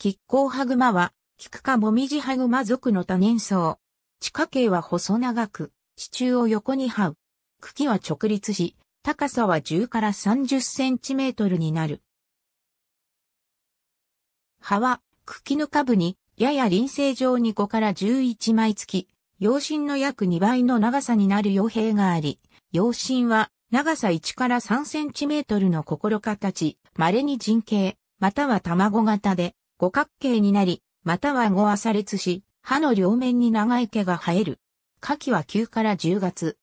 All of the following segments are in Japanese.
キッコウハグマは、キクカモミジハグマ属の多年草。地下茎は細長く、支柱を横に這う。茎は直立し、高さは10から30センチメートルになる。葉は、茎の下部に、やや輪生状に5から11枚付き、葉身の約2倍の長さになる傭兵があり、葉身は長さ1から3センチメートルの心形、稀に人形、または卵型で、五角形になり、または五は列裂し、歯の両面に長い毛が生える。下記は9から10月。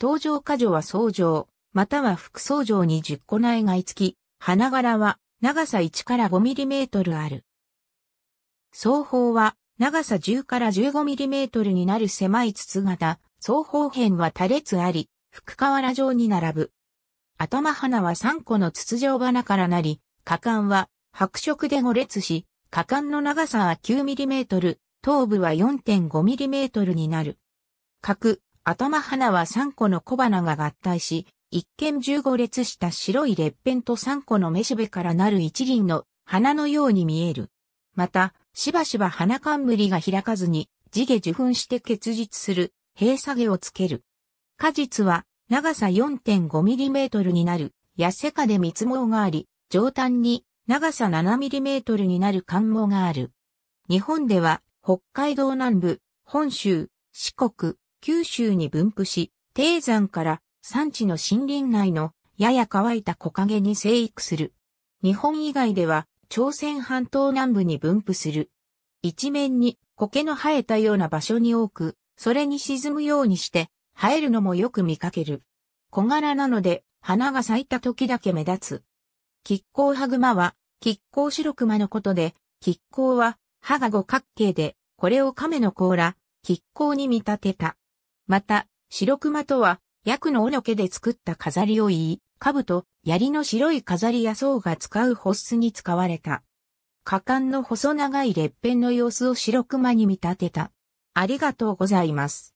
登場箇樹は相乗、または副相乗に10個苗が付き、花柄は長さ1から5ミリメートルある。双方は長さ10から15ミリメートルになる狭い筒型、双方辺は多列あり、副原状に並ぶ。頭花は3個の筒状花からなり、花冠は白色で5列し、果敢の長さは 9mm、頭部は 4.5mm になる。角、頭花は3個の小花が合体し、一見15列した白い列片と3個のめしべからなる一輪の花のように見える。また、しばしば花冠が開かずに、地下受粉して結実する、閉鎖毛をつける。果実は、長さ 4.5mm になる、痩せかで密毛があり、上端に長さ 7mm になる関網がある。日本では北海道南部、本州、四国、九州に分布し、低山から山地の森林内のやや乾いた木陰に生育する。日本以外では朝鮮半島南部に分布する。一面に苔の生えたような場所に多く、それに沈むようにして生えるのもよく見かける。小柄なので花が咲いた時だけ目立つ。亀甲歯熊は、亀甲白熊のことで、亀甲は、歯が五角形で、これを亀の甲羅、亀甲に見立てた。また、白熊とは、薬のおのけで作った飾りを言い、兜、槍の白い飾りや層が使う保湿に使われた。果敢の細長い裂片の様子を白熊に見立てた。ありがとうございます。